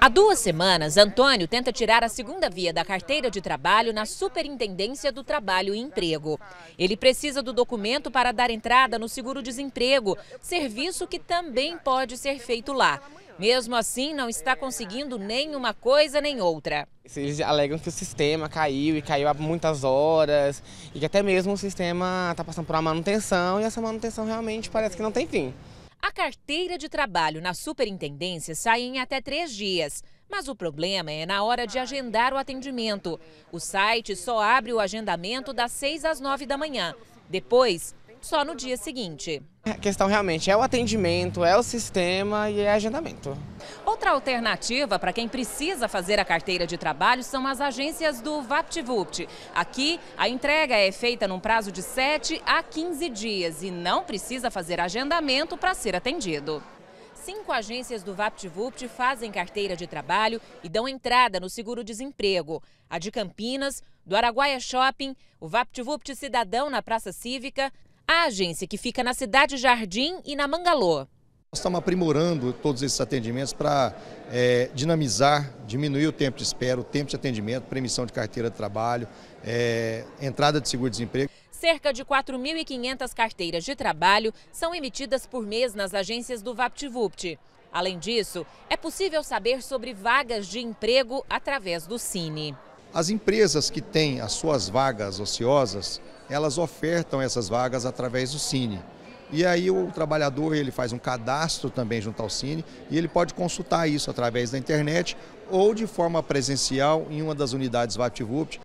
Há duas semanas, Antônio tenta tirar a segunda via da carteira de trabalho na Superintendência do Trabalho e Emprego. Ele precisa do documento para dar entrada no seguro-desemprego, serviço que também pode ser feito lá. Mesmo assim, não está conseguindo nem uma coisa nem outra. Eles alegam que o sistema caiu e caiu há muitas horas e que até mesmo o sistema está passando por uma manutenção e essa manutenção realmente parece que não tem fim. A carteira de trabalho na superintendência sai em até três dias. Mas o problema é na hora de agendar o atendimento. O site só abre o agendamento das 6 às 9 da manhã. Depois, só no dia seguinte. A questão realmente é o atendimento, é o sistema e é agendamento. Outra alternativa para quem precisa fazer a carteira de trabalho são as agências do VaptVupt. Aqui, a entrega é feita num prazo de 7 a 15 dias e não precisa fazer agendamento para ser atendido. Cinco agências do VaptVupt fazem carteira de trabalho e dão entrada no seguro-desemprego. A de Campinas, do Araguaia Shopping, o VaptVupt Cidadão na Praça Cívica, a agência que fica na Cidade Jardim e na Mangalô. Nós estamos aprimorando todos esses atendimentos para é, dinamizar, diminuir o tempo de espera, o tempo de atendimento, premissão de carteira de trabalho, é, entrada de seguro-desemprego. Cerca de 4.500 carteiras de trabalho são emitidas por mês nas agências do VaptVupt. Além disso, é possível saber sobre vagas de emprego através do Cine. As empresas que têm as suas vagas ociosas, elas ofertam essas vagas através do Cine. E aí o trabalhador ele faz um cadastro também junto ao Cine e ele pode consultar isso através da internet ou de forma presencial em uma das unidades VaptVupt.